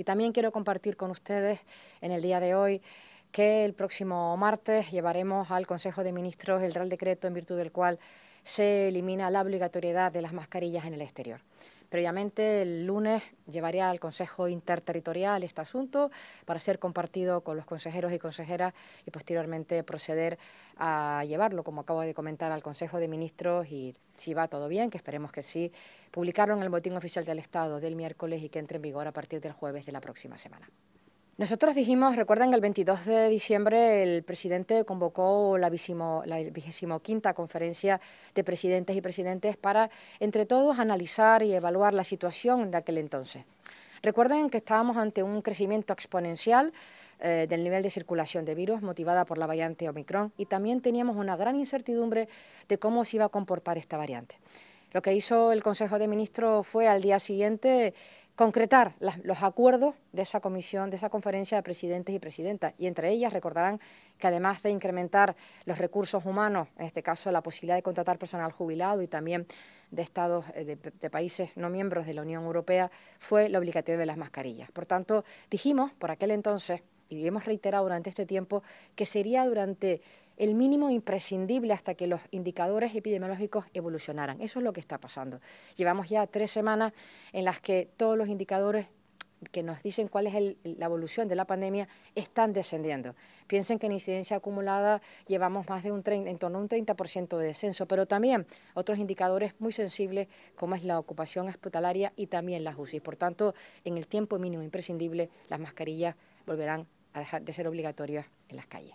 Y también quiero compartir con ustedes en el día de hoy que el próximo martes llevaremos al Consejo de Ministros el Real Decreto en virtud del cual se elimina la obligatoriedad de las mascarillas en el exterior. Previamente, el lunes llevaría al Consejo Interterritorial este asunto para ser compartido con los consejeros y consejeras y posteriormente proceder a llevarlo, como acabo de comentar, al Consejo de Ministros y si va todo bien, que esperemos que sí, publicarlo en el botín Oficial del Estado del miércoles y que entre en vigor a partir del jueves de la próxima semana. Nosotros dijimos, recuerden que el 22 de diciembre el presidente convocó la, 25 conferencia de presidentes y presidentes para, entre todos, analizar y evaluar la situación de aquel entonces. Recuerden que estábamos ante un crecimiento exponencial eh, del nivel de circulación de virus motivada por la variante Omicron y también teníamos una gran incertidumbre de cómo se iba a comportar esta variante. Lo que hizo el Consejo de Ministros fue al día siguiente concretar los acuerdos de esa comisión, de esa conferencia de presidentes y presidentas. Y entre ellas recordarán que además de incrementar los recursos humanos, en este caso la posibilidad de contratar personal jubilado y también de estados, eh, de, países no miembros de la Unión Europea, fue la obligatoriedad de las mascarillas. Por tanto, dijimos por aquel entonces y hemos reiterado durante este tiempo, que sería durante el mínimo imprescindible hasta que los indicadores epidemiológicos evolucionaran. Eso es lo que está pasando. Llevamos ya tres semanas en las que todos los indicadores que nos dicen cuál es la evolución de la pandemia están descendiendo. Piensen que en incidencia acumulada llevamos más de un 30, en torno a un 30% de descenso, pero también otros indicadores muy sensibles como es la ocupación hospitalaria y también las UCI. Por tanto, en el tiempo mínimo imprescindible, las mascarillas volverán a dejar de ser obligatorias en las calles.